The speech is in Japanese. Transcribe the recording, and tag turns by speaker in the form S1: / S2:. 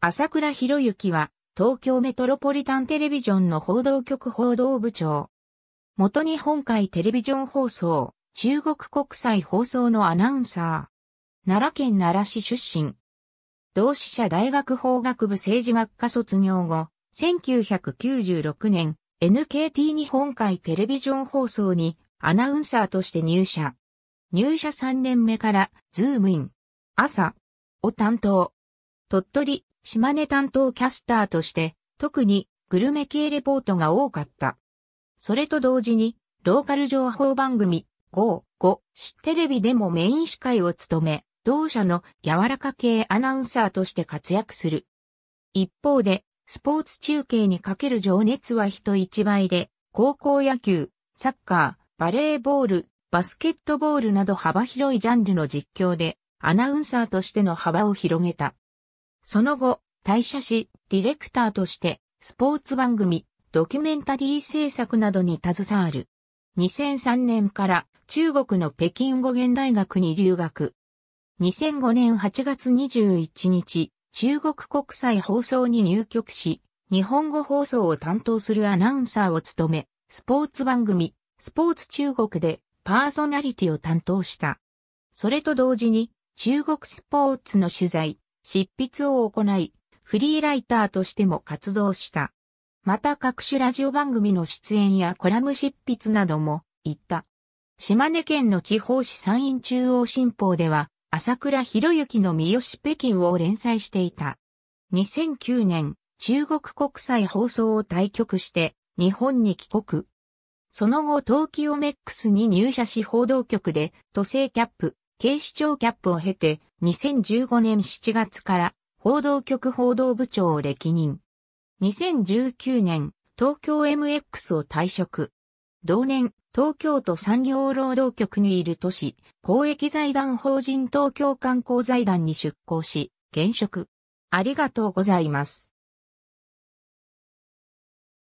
S1: 朝倉博之は、東京メトロポリタンテレビジョンの報道局報道部長。元日本海テレビジョン放送、中国国際放送のアナウンサー。奈良県奈良市出身。同志社大学法学部政治学科卒業後、1996年、NKT 日本海テレビジョン放送にアナウンサーとして入社。入社3年目から、ズームイン。朝を担当。鳥取、島根担当キャスターとして、特にグルメ系レポートが多かった。それと同時に、ローカル情報番組、5、5、しテレビでもメイン司会を務め、同社の柔らか系アナウンサーとして活躍する。一方で、スポーツ中継にかける情熱は人一倍で、高校野球、サッカー、バレーボール、バスケットボールなど幅広いジャンルの実況で、アナウンサーとしての幅を広げた。その後、退社し、ディレクターとして、スポーツ番組、ドキュメンタリー制作などに携わる。2003年から中国の北京語源大学に留学。2005年8月21日、中国国際放送に入局し、日本語放送を担当するアナウンサーを務め、スポーツ番組、スポーツ中国でパーソナリティを担当した。それと同時に、中国スポーツの取材、執筆を行い、フリーライターとしても活動した。また各種ラジオ番組の出演やコラム執筆なども行った。島根県の地方紙山陰中央新報では、朝倉博之の三好北京を連載していた。2009年、中国国際放送を対局して日本に帰国。その後東京メックスに入社し報道局で都政キャップ、警視庁キャップを経て2015年7月から報道局報道部長を歴任。2019年、東京 MX を退職。同年、東京都産業労働局にいる都市、公益財団法人東京観光財団に出向し、現職。ありがとうございます。